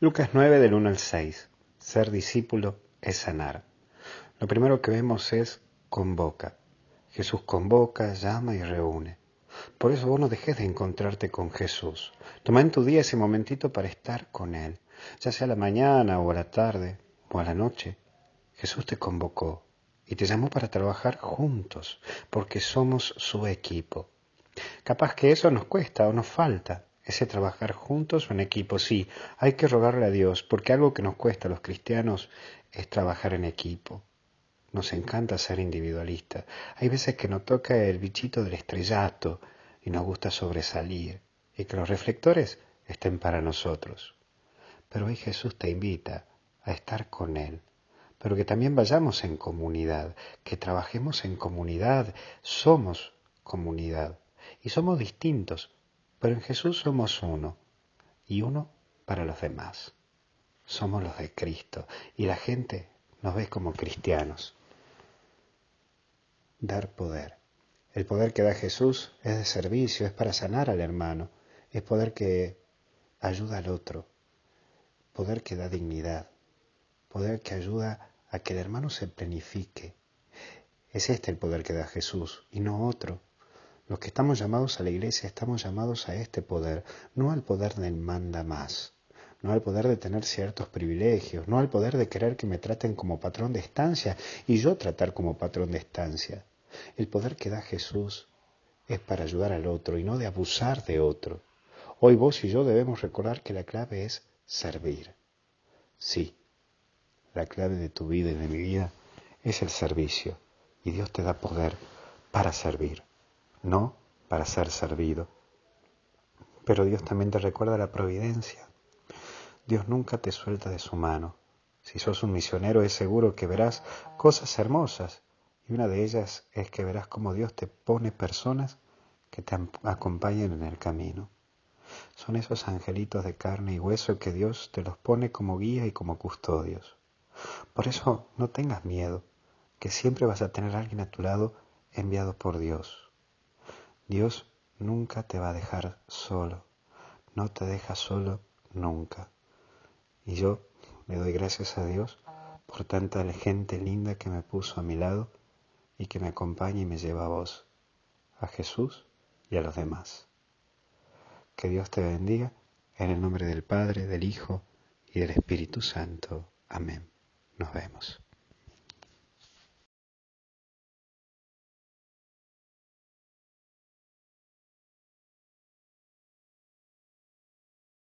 Lucas 9 del 1 al 6. Ser discípulo es sanar. Lo primero que vemos es convoca. Jesús convoca, llama y reúne. Por eso vos no dejes de encontrarte con Jesús. Toma en tu día ese momentito para estar con Él, ya sea a la mañana o a la tarde o a la noche. Jesús te convocó y te llamó para trabajar juntos, porque somos su equipo. Capaz que eso nos cuesta o nos falta, ese trabajar juntos o en equipo. Sí, hay que rogarle a Dios, porque algo que nos cuesta a los cristianos es trabajar en equipo. Nos encanta ser individualistas. Hay veces que nos toca el bichito del estrellato y nos gusta sobresalir y que los reflectores estén para nosotros. Pero hoy Jesús te invita a estar con Él, pero que también vayamos en comunidad, que trabajemos en comunidad. Somos comunidad y somos distintos, pero en Jesús somos uno y uno para los demás. Somos los de Cristo y la gente nos ve como cristianos. Dar poder. El poder que da Jesús es de servicio, es para sanar al hermano, es poder que ayuda al otro, poder que da dignidad, poder que ayuda a que el hermano se planifique. Es este el poder que da Jesús y no otro. Los que estamos llamados a la iglesia estamos llamados a este poder, no al poder del manda más, no al poder de tener ciertos privilegios, no al poder de querer que me traten como patrón de estancia y yo tratar como patrón de estancia. El poder que da Jesús es para ayudar al otro y no de abusar de otro. Hoy vos y yo debemos recordar que la clave es servir. Sí, la clave de tu vida y de mi vida es el servicio y Dios te da poder para servir no para ser servido. Pero Dios también te recuerda la providencia. Dios nunca te suelta de su mano. Si sos un misionero es seguro que verás cosas hermosas y una de ellas es que verás como Dios te pone personas que te acompañen en el camino. Son esos angelitos de carne y hueso que Dios te los pone como guía y como custodios. Por eso no tengas miedo, que siempre vas a tener alguien a tu lado enviado por Dios. Dios nunca te va a dejar solo, no te deja solo nunca. Y yo le doy gracias a Dios por tanta gente linda que me puso a mi lado y que me acompaña y me lleva a vos, a Jesús y a los demás. Que Dios te bendiga en el nombre del Padre, del Hijo y del Espíritu Santo. Amén. Nos vemos.